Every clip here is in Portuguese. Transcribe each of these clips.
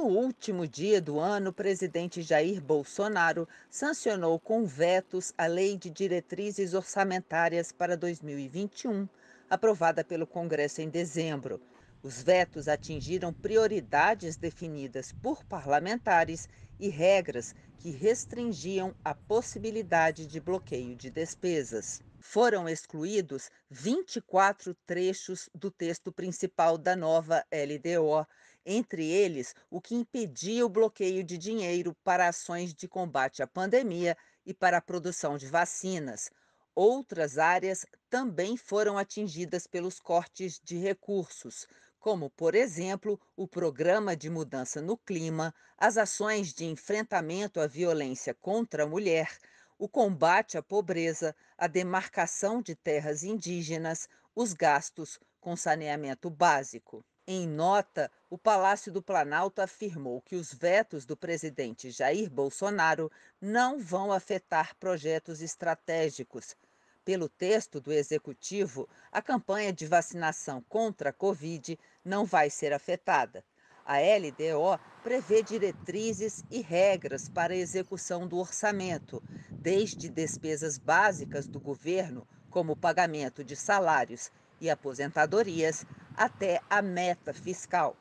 no último dia do ano, o presidente Jair Bolsonaro sancionou com vetos a Lei de Diretrizes Orçamentárias para 2021, aprovada pelo Congresso em dezembro. Os vetos atingiram prioridades definidas por parlamentares e regras que restringiam a possibilidade de bloqueio de despesas. Foram excluídos 24 trechos do texto principal da nova LDO, entre eles o que impedia o bloqueio de dinheiro para ações de combate à pandemia e para a produção de vacinas. Outras áreas também foram atingidas pelos cortes de recursos, como, por exemplo, o Programa de Mudança no Clima, as ações de enfrentamento à violência contra a mulher, o combate à pobreza, a demarcação de terras indígenas, os gastos com saneamento básico. Em nota, o Palácio do Planalto afirmou que os vetos do presidente Jair Bolsonaro não vão afetar projetos estratégicos. Pelo texto do executivo, a campanha de vacinação contra a Covid não vai ser afetada. A LDO prevê diretrizes e regras para a execução do orçamento, desde despesas básicas do governo, como pagamento de salários e aposentadorias, até a meta fiscal.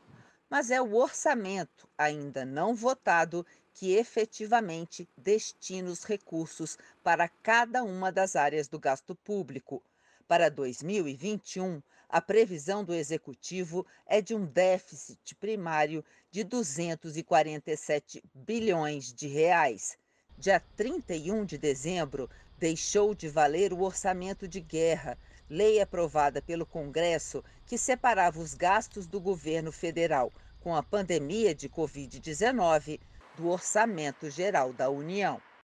Mas é o orçamento, ainda não votado, que efetivamente destina os recursos para cada uma das áreas do gasto público. Para 2021, a previsão do executivo é de um déficit primário de 247 bilhões de reais dia 31 de dezembro, deixou de valer o orçamento de guerra, lei aprovada pelo Congresso que separava os gastos do governo federal com a pandemia de Covid-19 do Orçamento Geral da União.